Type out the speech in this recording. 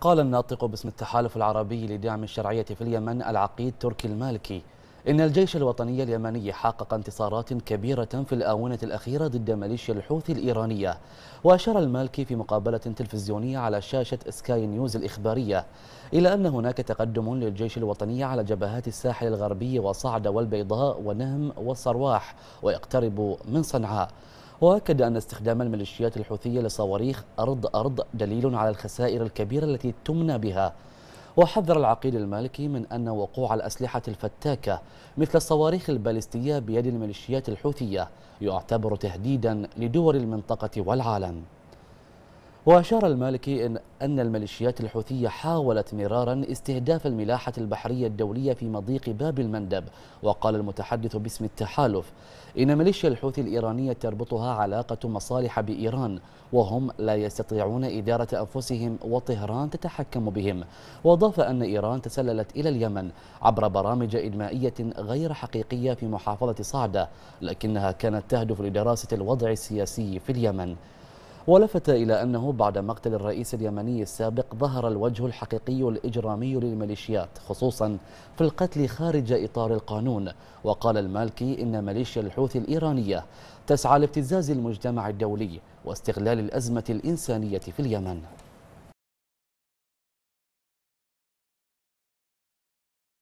قال الناطق باسم التحالف العربي لدعم الشرعية في اليمن العقيد تركي المالكي إن الجيش الوطني اليمني حقق انتصارات كبيرة في الآونة الأخيرة ضد ميليشيا الحوثي الإيرانية وأشار المالكي في مقابلة تلفزيونية على شاشة سكاي نيوز الإخبارية إلى أن هناك تقدم للجيش الوطني على جبهات الساحل الغربي وصعد والبيضاء ونهم والصرواح ويقترب من صنعاء وأكد أن استخدام الميليشيات الحوثية لصواريخ أرض أرض دليل على الخسائر الكبيرة التي تمنى بها وحذر العقيد المالكي من أن وقوع الأسلحة الفتاكة مثل الصواريخ البالستية بيد الميليشيات الحوثية يعتبر تهديدا لدول المنطقة والعالم وأشار المالكي إن, أن الميليشيات الحوثية حاولت مرارا استهداف الملاحة البحرية الدولية في مضيق باب المندب وقال المتحدث باسم التحالف إن ميليشيا الحوثي الإيرانية تربطها علاقة مصالح بإيران وهم لا يستطيعون إدارة أنفسهم وطهران تتحكم بهم وأضاف أن إيران تسللت إلى اليمن عبر برامج إدمائية غير حقيقية في محافظة صعدة لكنها كانت تهدف لدراسة الوضع السياسي في اليمن ولفت إلى أنه بعد مقتل الرئيس اليمني السابق ظهر الوجه الحقيقي الإجرامي للميليشيات خصوصا في القتل خارج إطار القانون وقال المالكي إن ميليشيا الحوثي الإيرانية تسعى لابتزاز المجتمع الدولي واستغلال الأزمة الإنسانية في اليمن